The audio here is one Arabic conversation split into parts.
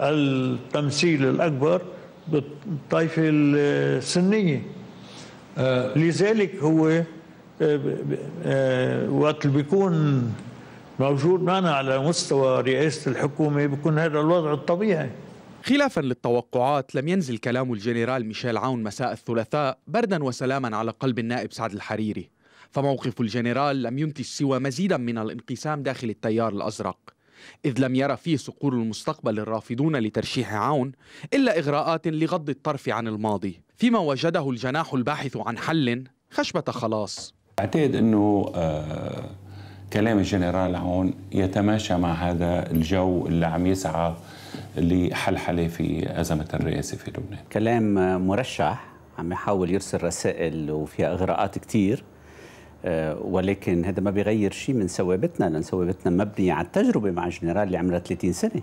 التمثيل الأكبر بالطائفة السنية آه، لذلك هو آه، آه، وقت اللي بيكون موجود معنا على مستوى رئاسة الحكومة بيكون هذا الوضع الطبيعي خلافا للتوقعات لم ينزل كلام الجنرال ميشيل عون مساء الثلاثاء بردا وسلاما على قلب النائب سعد الحريري فموقف الجنرال لم ينتج سوى مزيدا من الانقسام داخل التيار الأزرق إذ لم يرى فيه صقور المستقبل الرافضون لترشيح عون إلا إغراءات لغض الطرف عن الماضي فيما وجده الجناح الباحث عن حل خشبة خلاص أعتقد أنه آه، كلام الجنرال عون يتماشى مع هذا الجو اللي عم يسعى لحلحلة في أزمة الرئاسة في لبنان كلام مرشح عم يحاول يرسل رسائل وفيها إغراءات كتير آه، ولكن هذا ما بيغير شيء من ثوابتنا لان ثوابتنا مبنيه على التجربه مع الجنرال اللي عمرها 30 سنه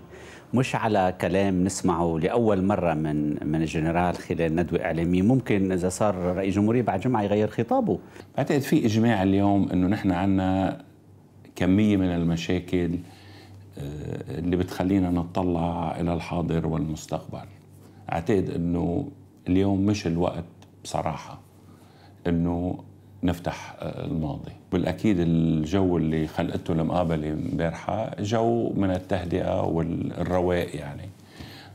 مش على كلام نسمعه لاول مره من من الجنرال خلال ندوه اعلاميه ممكن اذا صار رئيس جمهوريه بعد جمعه يغير خطابه بعتقد في اجماع اليوم انه نحن عندنا كميه من المشاكل آه، اللي بتخلينا نطلع الى الحاضر والمستقبل اعتقد انه اليوم مش الوقت بصراحه انه نفتح آه، الماضي بالأكيد الجو اللي خلقته المقابلة امبارحة جو من التهدئة والرواء يعني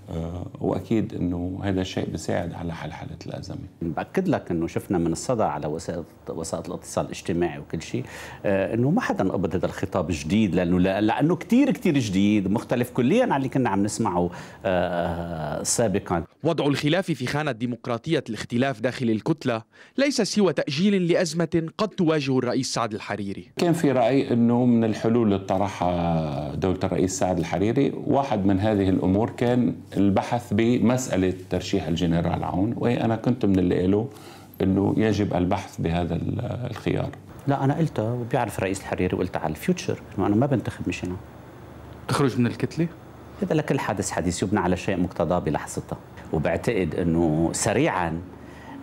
آه، واكيد انه هذا الشيء بيساعد على حل حاله الازمه. باكد لك انه شفنا من الصدى على وسائل وسائل الاتصال الاجتماعي وكل شيء آه، انه ما حدا قبض هذا الخطاب جديد لانه لانه كثير كثير جديد مختلف كليا عن اللي كنا عم نسمعه آه، سابقا. وضع الخلاف في خانه ديمقراطيه الاختلاف داخل الكتله ليس سوى تاجيل لازمه قد تواجه الرئيس سعد الحريري. كان في راي انه من الحلول اللي طرحها دوله الرئيس سعد الحريري واحد من هذه الامور كان البحث بمسألة ترشيح الجنرال عون وأنا كنت من اللي قالوا أنه يجب البحث بهذا الخيار لا أنا قلتها وبيعرف رئيس الحريري وقلتها على الفيوتشر أنه أنا ما بنتخب مشينا تخرج من الكتلة؟ هذا لكل حادث حديث يبنى على شيء مقتضاه بلحظتها وبعتقد أنه سريعاً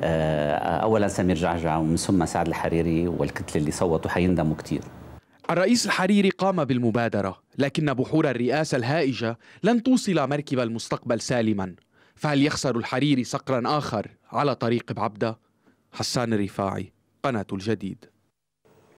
آه، اولا سمير جعجع ومن ثم سعد الحريري والكتله اللي صوتوا حيندموا كثير الرئيس الحريري قام بالمبادرة لكن بحور الرئاسة الهائجة لن توصل مركب المستقبل سالما فهل يخسر الحريري صقرا آخر على طريق بعبدة؟ حسان الرفاعي قناة الجديد